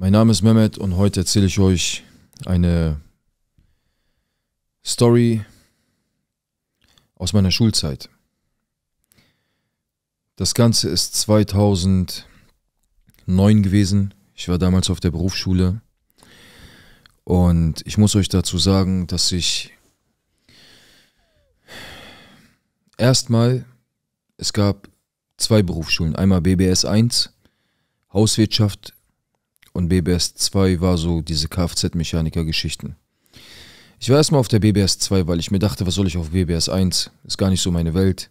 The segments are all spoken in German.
Mein Name ist Mehmet und heute erzähle ich euch eine Story aus meiner Schulzeit. Das Ganze ist 2009 gewesen. Ich war damals auf der Berufsschule und ich muss euch dazu sagen, dass ich erstmal, es gab zwei Berufsschulen. Einmal BBS 1, Hauswirtschaft und BBS 2 war so diese Kfz-Mechaniker-Geschichten. Ich war erstmal auf der BBS 2, weil ich mir dachte, was soll ich auf BBS 1? Ist gar nicht so meine Welt.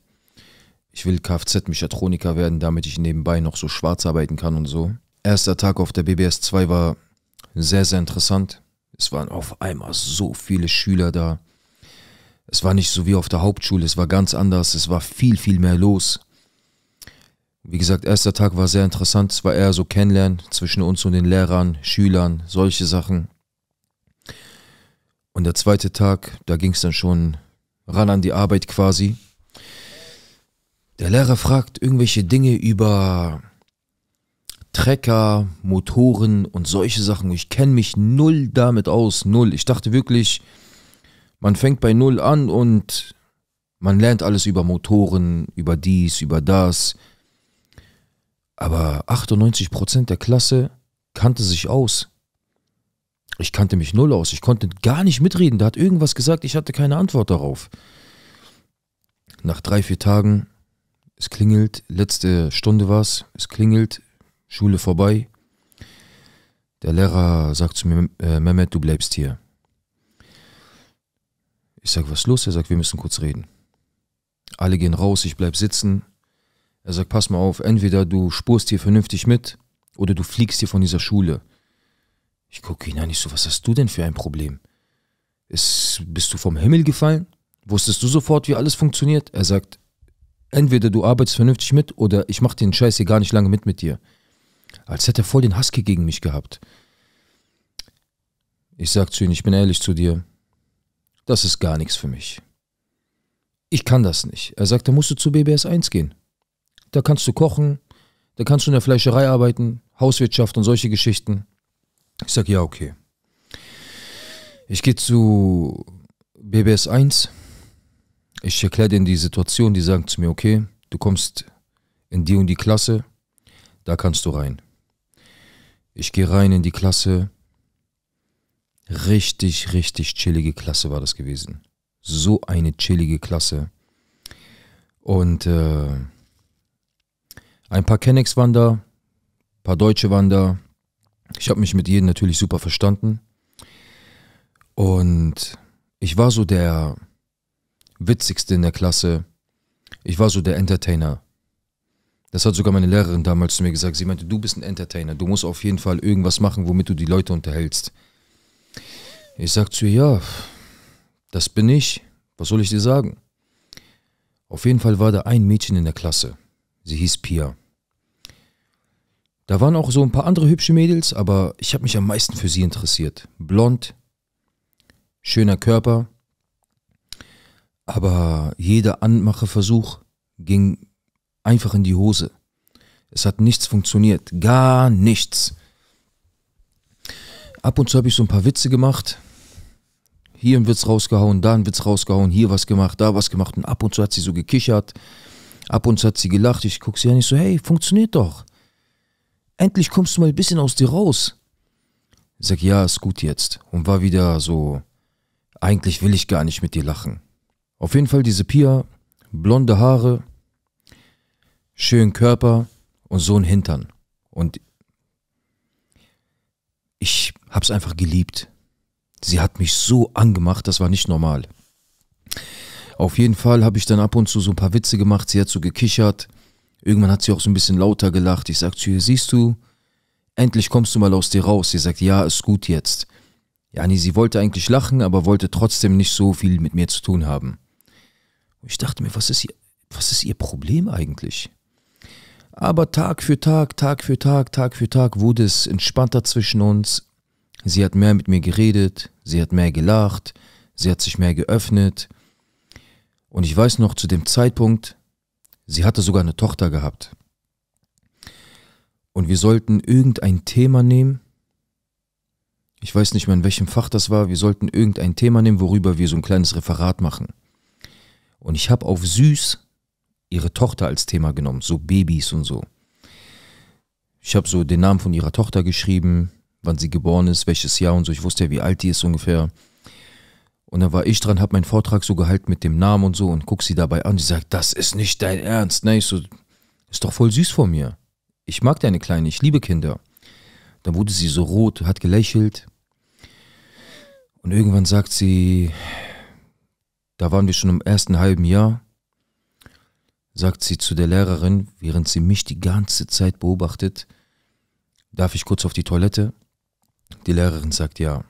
Ich will Kfz-Mechatroniker werden, damit ich nebenbei noch so schwarz arbeiten kann und so. Erster Tag auf der BBS 2 war sehr, sehr interessant. Es waren auf einmal so viele Schüler da. Es war nicht so wie auf der Hauptschule, es war ganz anders, es war viel, viel mehr los. Wie gesagt, erster Tag war sehr interessant. Es war eher so Kennenlernen zwischen uns und den Lehrern, Schülern, solche Sachen. Und der zweite Tag, da ging es dann schon ran an die Arbeit quasi. Der Lehrer fragt irgendwelche Dinge über Trecker, Motoren und solche Sachen. Ich kenne mich null damit aus, null. Ich dachte wirklich, man fängt bei null an und man lernt alles über Motoren, über dies, über das. Aber 98 der Klasse kannte sich aus. Ich kannte mich null aus. Ich konnte gar nicht mitreden. Da hat irgendwas gesagt, ich hatte keine Antwort darauf. Nach drei, vier Tagen, es klingelt, letzte Stunde war es, es klingelt, Schule vorbei. Der Lehrer sagt zu mir, äh, Mehmet, du bleibst hier. Ich sage, was ist los? Er sagt, wir müssen kurz reden. Alle gehen raus, ich bleib sitzen. Er sagt, pass mal auf, entweder du spurst hier vernünftig mit oder du fliegst hier von dieser Schule. Ich gucke ihn an, ich so, was hast du denn für ein Problem? Ist, bist du vom Himmel gefallen? Wusstest du sofort, wie alles funktioniert? Er sagt, entweder du arbeitest vernünftig mit oder ich mache den Scheiß hier gar nicht lange mit mit dir. Als hätte er voll den Husky gegen mich gehabt. Ich sag zu ihm, ich bin ehrlich zu dir, das ist gar nichts für mich. Ich kann das nicht. Er sagt, da musst du zu BBS 1 gehen. Da kannst du kochen, da kannst du in der Fleischerei arbeiten, Hauswirtschaft und solche Geschichten. Ich sage, ja, okay. Ich gehe zu BBS 1. Ich erkläre denen die Situation. Die sagen zu mir, okay, du kommst in die und die Klasse, da kannst du rein. Ich gehe rein in die Klasse. Richtig, richtig chillige Klasse war das gewesen. So eine chillige Klasse. Und äh, ein paar Kennex-Wander, ein paar deutsche Wander. Ich habe mich mit jedem natürlich super verstanden. Und ich war so der witzigste in der Klasse. Ich war so der Entertainer. Das hat sogar meine Lehrerin damals zu mir gesagt. Sie meinte, du bist ein Entertainer. Du musst auf jeden Fall irgendwas machen, womit du die Leute unterhältst. Ich sagte zu ihr, ja, das bin ich. Was soll ich dir sagen? Auf jeden Fall war da ein Mädchen in der Klasse. Sie hieß Pia. Da waren auch so ein paar andere hübsche Mädels, aber ich habe mich am meisten für sie interessiert. Blond, schöner Körper, aber jeder Anmacheversuch ging einfach in die Hose. Es hat nichts funktioniert, gar nichts. Ab und zu habe ich so ein paar Witze gemacht. Hier ein Witz rausgehauen, da ein Witz rausgehauen, hier was gemacht, da was gemacht und ab und zu hat sie so gekichert. Ab und zu hat sie gelacht. Ich gucke sie an. Ich so, hey, funktioniert doch. Endlich kommst du mal ein bisschen aus dir raus. Ich sag, ja, ist gut jetzt. Und war wieder so, eigentlich will ich gar nicht mit dir lachen. Auf jeden Fall diese Pia, blonde Haare, schönen Körper und so ein Hintern. Und ich hab's einfach geliebt. Sie hat mich so angemacht, das war nicht normal. Auf jeden Fall habe ich dann ab und zu so ein paar Witze gemacht. Sie hat so gekichert. Irgendwann hat sie auch so ein bisschen lauter gelacht. Ich sagte zu ihr, siehst du, endlich kommst du mal aus dir raus. Sie sagt, ja, ist gut jetzt. Yani, sie wollte eigentlich lachen, aber wollte trotzdem nicht so viel mit mir zu tun haben. Ich dachte mir, was ist ihr, was ist ihr Problem eigentlich? Aber Tag für Tag, Tag für Tag, Tag für Tag wurde es entspannter zwischen uns. Sie hat mehr mit mir geredet, sie hat mehr gelacht, sie hat sich mehr geöffnet. Und ich weiß noch zu dem Zeitpunkt, sie hatte sogar eine Tochter gehabt. Und wir sollten irgendein Thema nehmen. Ich weiß nicht mehr, in welchem Fach das war. Wir sollten irgendein Thema nehmen, worüber wir so ein kleines Referat machen. Und ich habe auf süß ihre Tochter als Thema genommen, so Babys und so. Ich habe so den Namen von ihrer Tochter geschrieben, wann sie geboren ist, welches Jahr und so. Ich wusste ja, wie alt die ist ungefähr. Und dann war ich dran, habe meinen Vortrag so gehalten mit dem Namen und so und guck sie dabei an. Sie sagt, das ist nicht dein Ernst. Ne? Ich so, ist doch voll süß von mir. Ich mag deine Kleine, ich liebe Kinder. Dann wurde sie so rot, hat gelächelt. Und irgendwann sagt sie, da waren wir schon im ersten halben Jahr, sagt sie zu der Lehrerin, während sie mich die ganze Zeit beobachtet, darf ich kurz auf die Toilette? Die Lehrerin sagt ja.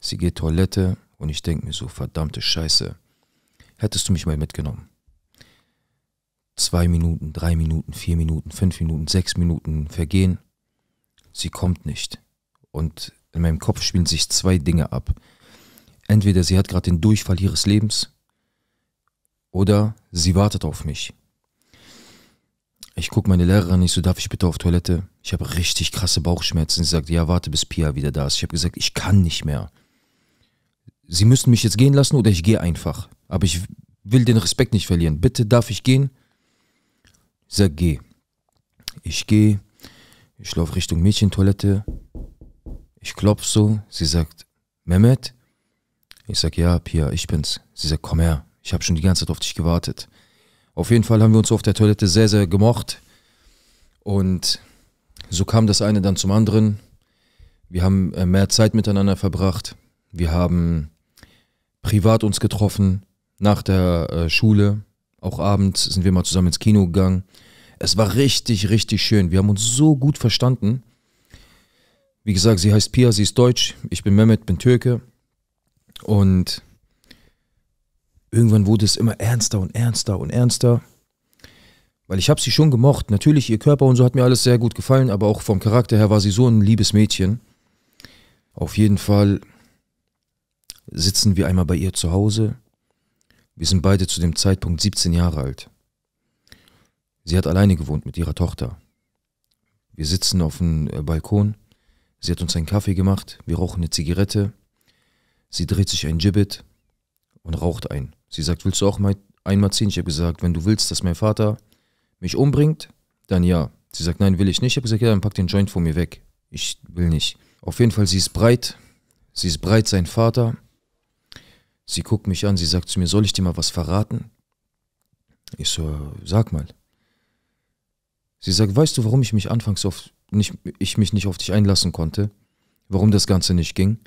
Sie geht Toilette, und ich denke mir so, verdammte Scheiße, hättest du mich mal mitgenommen. Zwei Minuten, drei Minuten, vier Minuten, fünf Minuten, sechs Minuten vergehen. Sie kommt nicht. Und in meinem Kopf spielen sich zwei Dinge ab. Entweder sie hat gerade den Durchfall ihres Lebens oder sie wartet auf mich. Ich gucke meine Lehrerin, ich so, darf ich bitte auf Toilette? Ich habe richtig krasse Bauchschmerzen. Sie sagt, ja, warte, bis Pia wieder da ist. Ich habe gesagt, ich kann nicht mehr. Sie müssen mich jetzt gehen lassen oder ich gehe einfach. Aber ich will den Respekt nicht verlieren. Bitte darf ich gehen? Ich sag, geh. Ich gehe, ich laufe Richtung Mädchentoilette. Ich klopfe so. Sie sagt, Mehmet? Ich sag, ja, Pia, ich bin's. Sie sagt, komm her. Ich habe schon die ganze Zeit auf dich gewartet. Auf jeden Fall haben wir uns auf der Toilette sehr, sehr gemocht. Und so kam das eine dann zum anderen. Wir haben äh, mehr Zeit miteinander verbracht. Wir haben privat uns getroffen, nach der äh, Schule, auch abends sind wir mal zusammen ins Kino gegangen. Es war richtig, richtig schön. Wir haben uns so gut verstanden. Wie gesagt, sie heißt Pia, sie ist deutsch, ich bin Mehmet, bin Türke. Und irgendwann wurde es immer ernster und ernster und ernster. Weil ich habe sie schon gemocht. Natürlich, ihr Körper und so hat mir alles sehr gut gefallen, aber auch vom Charakter her war sie so ein liebes Mädchen. Auf jeden Fall sitzen wir einmal bei ihr zu Hause. Wir sind beide zu dem Zeitpunkt 17 Jahre alt. Sie hat alleine gewohnt mit ihrer Tochter. Wir sitzen auf dem äh, Balkon. Sie hat uns einen Kaffee gemacht. Wir rauchen eine Zigarette. Sie dreht sich ein Gibbet und raucht ein. Sie sagt, willst du auch mal einmal ziehen? Ich habe gesagt, wenn du willst, dass mein Vater mich umbringt, dann ja. Sie sagt, nein, will ich nicht. Ich habe gesagt, ja, dann pack den Joint von mir weg. Ich will nicht. Auf jeden Fall, sie ist breit. Sie ist breit, sein Vater. Sie guckt mich an, sie sagt zu mir, soll ich dir mal was verraten? Ich so, sag mal. Sie sagt, weißt du, warum ich mich anfangs auf nicht, ich mich nicht auf dich einlassen konnte? Warum das Ganze nicht ging?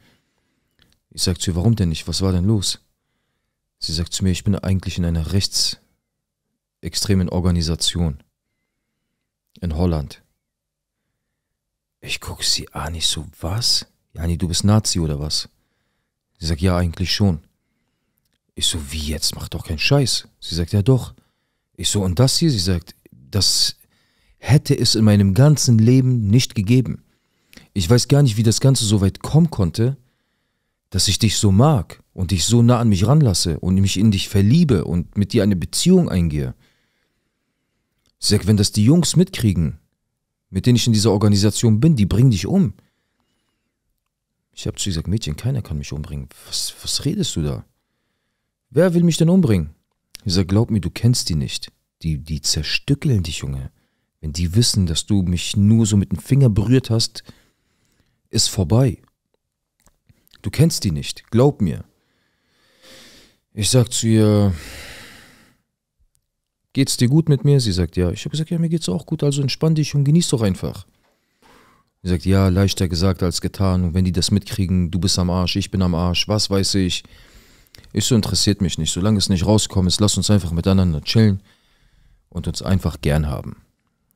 Ich sag zu ihr, warum denn nicht? Was war denn los? Sie sagt zu mir, ich bin eigentlich in einer rechtsextremen Organisation. In Holland. Ich guck sie an, ich so, was? Jani, du bist Nazi oder was? Sie sagt, ja, eigentlich schon. Ich so, wie jetzt? Mach doch keinen Scheiß. Sie sagt, ja doch. Ich so, und das hier? Sie sagt, das hätte es in meinem ganzen Leben nicht gegeben. Ich weiß gar nicht, wie das Ganze so weit kommen konnte, dass ich dich so mag und dich so nah an mich ranlasse und mich in dich verliebe und mit dir eine Beziehung eingehe. Sie sagt, wenn das die Jungs mitkriegen, mit denen ich in dieser Organisation bin, die bringen dich um. Ich habe zu ihr gesagt, Mädchen, keiner kann mich umbringen. Was, was redest du da? Wer will mich denn umbringen? Ich sage, glaub mir, du kennst die nicht. Die, die zerstückeln dich, Junge. Wenn die wissen, dass du mich nur so mit dem Finger berührt hast, ist vorbei. Du kennst die nicht, glaub mir. Ich sag zu ihr, geht's dir gut mit mir? Sie sagt, ja. Ich habe gesagt, ja, mir geht's auch gut, also entspann dich und genieß doch einfach. Sie sagt, ja, leichter gesagt als getan. Und wenn die das mitkriegen, du bist am Arsch, ich bin am Arsch, was weiß ich. Ich so, interessiert mich nicht. Solange es nicht rauskommt, ist, lass uns einfach miteinander chillen und uns einfach gern haben.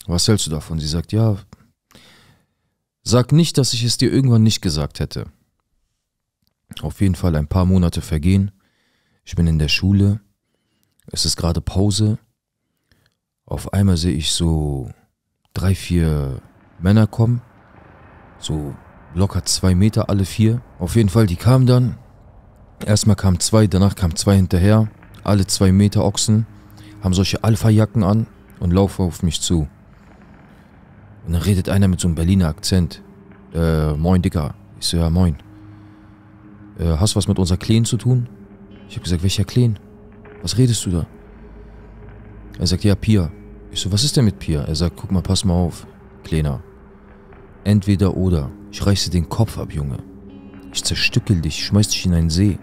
Was hältst du davon? Sie sagt, ja, sag nicht, dass ich es dir irgendwann nicht gesagt hätte. Auf jeden Fall ein paar Monate vergehen. Ich bin in der Schule. Es ist gerade Pause. Auf einmal sehe ich so drei, vier Männer kommen. So locker zwei Meter alle vier. Auf jeden Fall, die kamen dann, Erstmal kamen zwei, danach kamen zwei hinterher. Alle zwei Meter Ochsen haben solche Alpha-Jacken an und laufen auf mich zu. Und dann redet einer mit so einem Berliner Akzent. Äh, moin, Dicker. Ich so, ja, moin. Äh, hast du was mit unserer Kleen zu tun? Ich hab gesagt, welcher Kleen? Was redest du da? Er sagt, ja, Pia. Ich so, was ist denn mit Pia? Er sagt, guck mal, pass mal auf, Kleiner. Entweder oder. Ich reiße den Kopf ab, Junge. Ich zerstückel dich, schmeiß dich in einen See.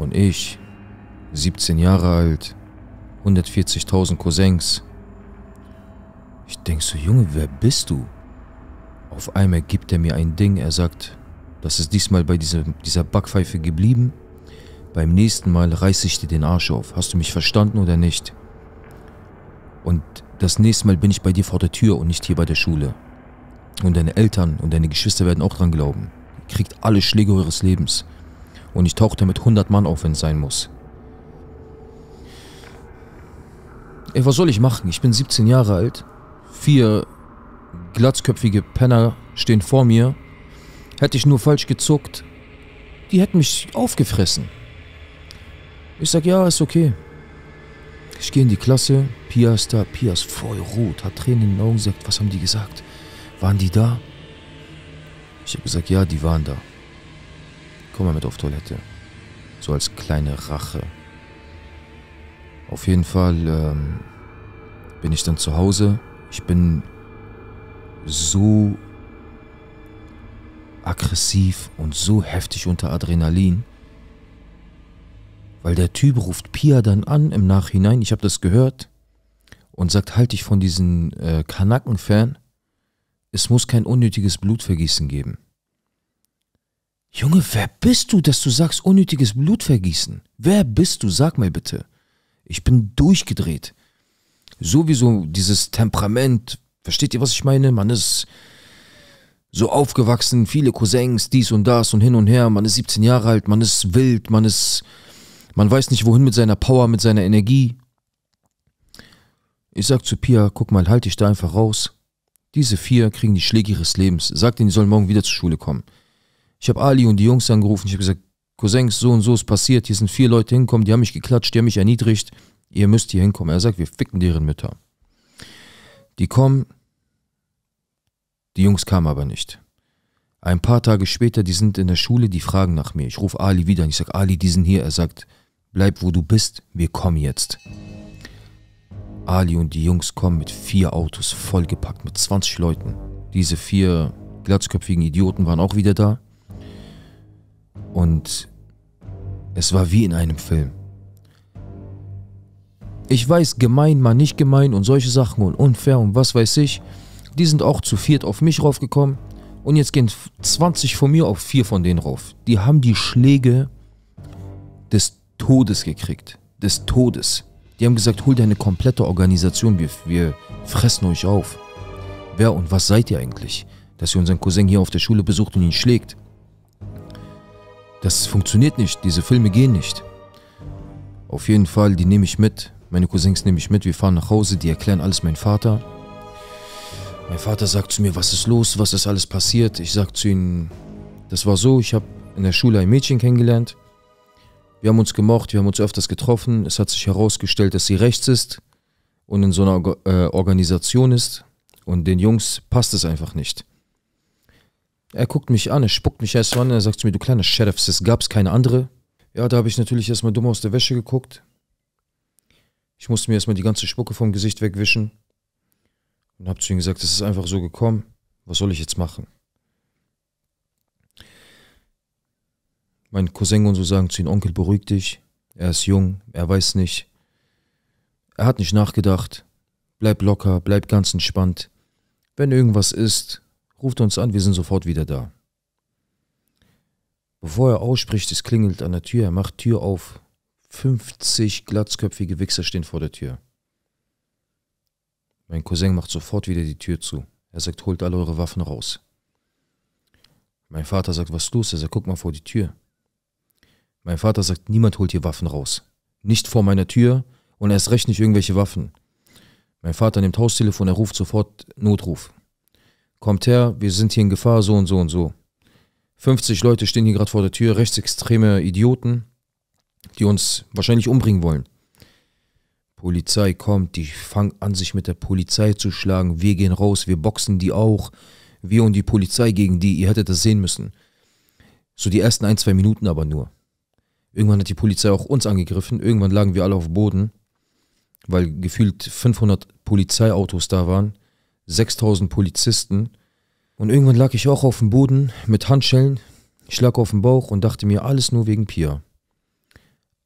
Und ich, 17 Jahre alt, 140.000 Cousins. Ich denk so, Junge, wer bist du? Auf einmal gibt er mir ein Ding, er sagt, das ist diesmal bei dieser, dieser Backpfeife geblieben. Beim nächsten Mal reiß ich dir den Arsch auf. Hast du mich verstanden oder nicht? Und das nächste Mal bin ich bei dir vor der Tür und nicht hier bei der Schule. Und deine Eltern und deine Geschwister werden auch dran glauben. Ihr kriegt alle Schläge eures Lebens und ich tauchte mit 100 Mann auf, wenn es sein muss. Ey, was soll ich machen? Ich bin 17 Jahre alt. Vier glatzköpfige Penner stehen vor mir. Hätte ich nur falsch gezuckt, die hätten mich aufgefressen. Ich sag, ja, ist okay. Ich gehe in die Klasse, Pia ist da, Pia ist voll rot, hat Tränen in den Augen, sagt, was haben die gesagt? Waren die da? Ich habe gesagt, ja, die waren da. Komm mal mit auf Toilette. So als kleine Rache. Auf jeden Fall ähm, bin ich dann zu Hause. Ich bin so aggressiv und so heftig unter Adrenalin. Weil der Typ ruft Pia dann an im Nachhinein, ich habe das gehört, und sagt, halt dich von diesen äh, Kanaken fern. Es muss kein unnötiges Blutvergießen geben. Junge, wer bist du, dass du sagst, unnötiges Blut vergießen? Wer bist du? Sag mal bitte. Ich bin durchgedreht. Sowieso dieses Temperament. Versteht ihr, was ich meine? Man ist so aufgewachsen, viele Cousins, dies und das und hin und her. Man ist 17 Jahre alt, man ist wild, man ist. Man weiß nicht, wohin mit seiner Power, mit seiner Energie. Ich sag zu Pia, guck mal, halt dich da einfach raus. Diese vier kriegen die Schläge ihres Lebens. Sag denen, die sollen morgen wieder zur Schule kommen. Ich habe Ali und die Jungs angerufen. Ich habe gesagt, Cousins, so und so ist passiert. Hier sind vier Leute hinkommen, die haben mich geklatscht, die haben mich erniedrigt. Ihr müsst hier hinkommen. Er sagt, wir ficken deren Mütter. Die kommen. Die Jungs kamen aber nicht. Ein paar Tage später, die sind in der Schule, die fragen nach mir. Ich rufe Ali wieder und ich sage, Ali, die sind hier. Er sagt, bleib wo du bist, wir kommen jetzt. Ali und die Jungs kommen mit vier Autos vollgepackt, mit 20 Leuten. Diese vier glatzköpfigen Idioten waren auch wieder da. Und es war wie in einem Film. Ich weiß, gemein, mal nicht gemein und solche Sachen und unfair und was weiß ich. Die sind auch zu viert auf mich raufgekommen. Und jetzt gehen 20 von mir auf vier von denen rauf. Die haben die Schläge des Todes gekriegt. Des Todes. Die haben gesagt, hol deine komplette Organisation, wir, wir fressen euch auf. Wer und was seid ihr eigentlich? Dass ihr unseren Cousin hier auf der Schule besucht und ihn schlägt. Das funktioniert nicht, diese Filme gehen nicht. Auf jeden Fall, die nehme ich mit. Meine Cousins nehme ich mit, wir fahren nach Hause, die erklären alles meinem Vater. Mein Vater sagt zu mir, was ist los, was ist alles passiert. Ich sage zu ihm, das war so, ich habe in der Schule ein Mädchen kennengelernt. Wir haben uns gemocht, wir haben uns öfters getroffen. Es hat sich herausgestellt, dass sie rechts ist und in so einer äh, Organisation ist. Und den Jungs passt es einfach nicht. Er guckt mich an, er spuckt mich erst an, er sagt zu mir, du kleiner Sheriff, es gab's keine andere. Ja, da habe ich natürlich erstmal dumm aus der Wäsche geguckt. Ich musste mir erstmal die ganze Spucke vom Gesicht wegwischen und habe zu ihm gesagt, es ist einfach so gekommen. Was soll ich jetzt machen? Mein Cousin und so sagen zu ihm, Onkel, beruhig dich. Er ist jung, er weiß nicht. Er hat nicht nachgedacht. Bleib locker, bleib ganz entspannt. Wenn irgendwas ist, Ruft uns an, wir sind sofort wieder da. Bevor er ausspricht, es klingelt an der Tür, er macht Tür auf. 50 glatzköpfige Wichser stehen vor der Tür. Mein Cousin macht sofort wieder die Tür zu. Er sagt, holt alle eure Waffen raus. Mein Vater sagt, was ist los? Er sagt, guck mal vor die Tür. Mein Vater sagt, niemand holt hier Waffen raus. Nicht vor meiner Tür und erst recht nicht irgendwelche Waffen. Mein Vater nimmt Haustelefon, er ruft sofort Notruf kommt her, wir sind hier in Gefahr, so und so und so. 50 Leute stehen hier gerade vor der Tür, rechtsextreme Idioten, die uns wahrscheinlich umbringen wollen. Polizei kommt, die fangen an, sich mit der Polizei zu schlagen. Wir gehen raus, wir boxen die auch. Wir und die Polizei gegen die, ihr hättet das sehen müssen. So die ersten ein, zwei Minuten aber nur. Irgendwann hat die Polizei auch uns angegriffen, irgendwann lagen wir alle auf Boden, weil gefühlt 500 Polizeiautos da waren. 6000 Polizisten. Und irgendwann lag ich auch auf dem Boden mit Handschellen. Ich lag auf dem Bauch und dachte mir, alles nur wegen Pia.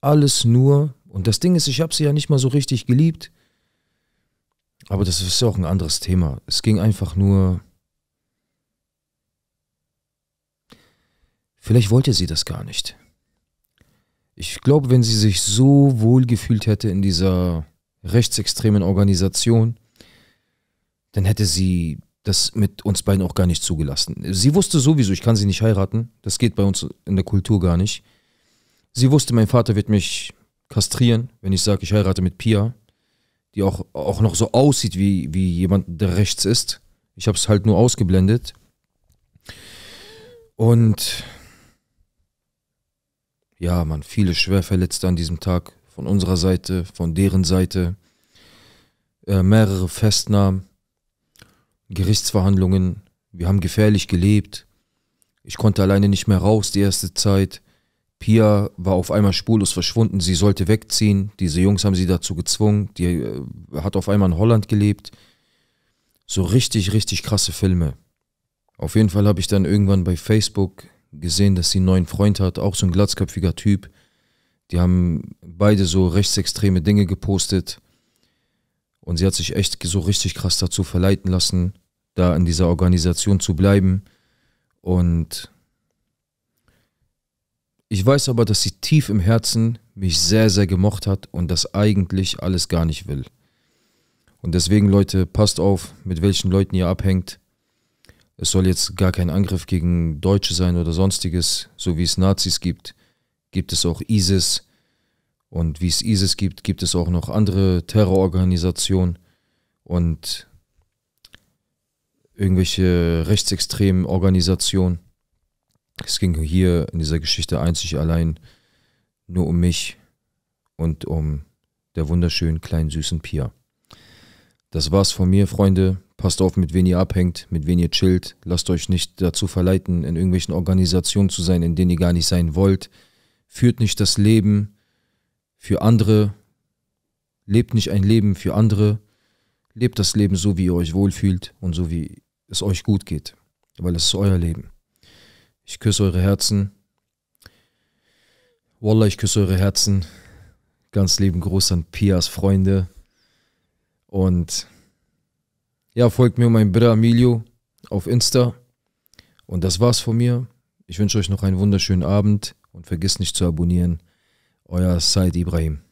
Alles nur. Und das Ding ist, ich habe sie ja nicht mal so richtig geliebt. Aber das ist auch ein anderes Thema. Es ging einfach nur. Vielleicht wollte sie das gar nicht. Ich glaube, wenn sie sich so wohl gefühlt hätte in dieser rechtsextremen Organisation, dann hätte sie das mit uns beiden auch gar nicht zugelassen. Sie wusste sowieso, ich kann sie nicht heiraten. Das geht bei uns in der Kultur gar nicht. Sie wusste, mein Vater wird mich kastrieren, wenn ich sage, ich heirate mit Pia, die auch, auch noch so aussieht wie, wie jemand, der rechts ist. Ich habe es halt nur ausgeblendet. Und ja, man, viele Schwerverletzte an diesem Tag von unserer Seite, von deren Seite, äh, mehrere Festnahmen Gerichtsverhandlungen, wir haben gefährlich gelebt. Ich konnte alleine nicht mehr raus die erste Zeit. Pia war auf einmal spurlos verschwunden, sie sollte wegziehen. Diese Jungs haben sie dazu gezwungen, die äh, hat auf einmal in Holland gelebt. So richtig, richtig krasse Filme. Auf jeden Fall habe ich dann irgendwann bei Facebook gesehen, dass sie einen neuen Freund hat, auch so ein glatzköpfiger Typ. Die haben beide so rechtsextreme Dinge gepostet. Und sie hat sich echt so richtig krass dazu verleiten lassen da in dieser Organisation zu bleiben. Und ich weiß aber, dass sie tief im Herzen mich sehr, sehr gemocht hat und das eigentlich alles gar nicht will. Und deswegen, Leute, passt auf, mit welchen Leuten ihr abhängt. Es soll jetzt gar kein Angriff gegen Deutsche sein oder sonstiges, so wie es Nazis gibt, gibt es auch ISIS. Und wie es ISIS gibt, gibt es auch noch andere Terrororganisationen. Und irgendwelche rechtsextremen Organisationen. Es ging hier in dieser Geschichte einzig allein nur um mich und um der wunderschönen kleinen süßen Pia. Das war's von mir, Freunde. Passt auf, mit wen ihr abhängt, mit wen ihr chillt. Lasst euch nicht dazu verleiten, in irgendwelchen Organisationen zu sein, in denen ihr gar nicht sein wollt. Führt nicht das Leben für andere. Lebt nicht ein Leben für andere. Lebt das Leben so, wie ihr euch wohlfühlt und so, wie es euch gut geht, weil es ist euer Leben. Ich küsse eure Herzen. Wallah, ich küsse eure Herzen. Ganz lieben Gruß an Pias Freunde. Und ja, folgt mir mein Bruder Emilio auf Insta. Und das war's von mir. Ich wünsche euch noch einen wunderschönen Abend und vergisst nicht zu abonnieren. Euer Said Ibrahim.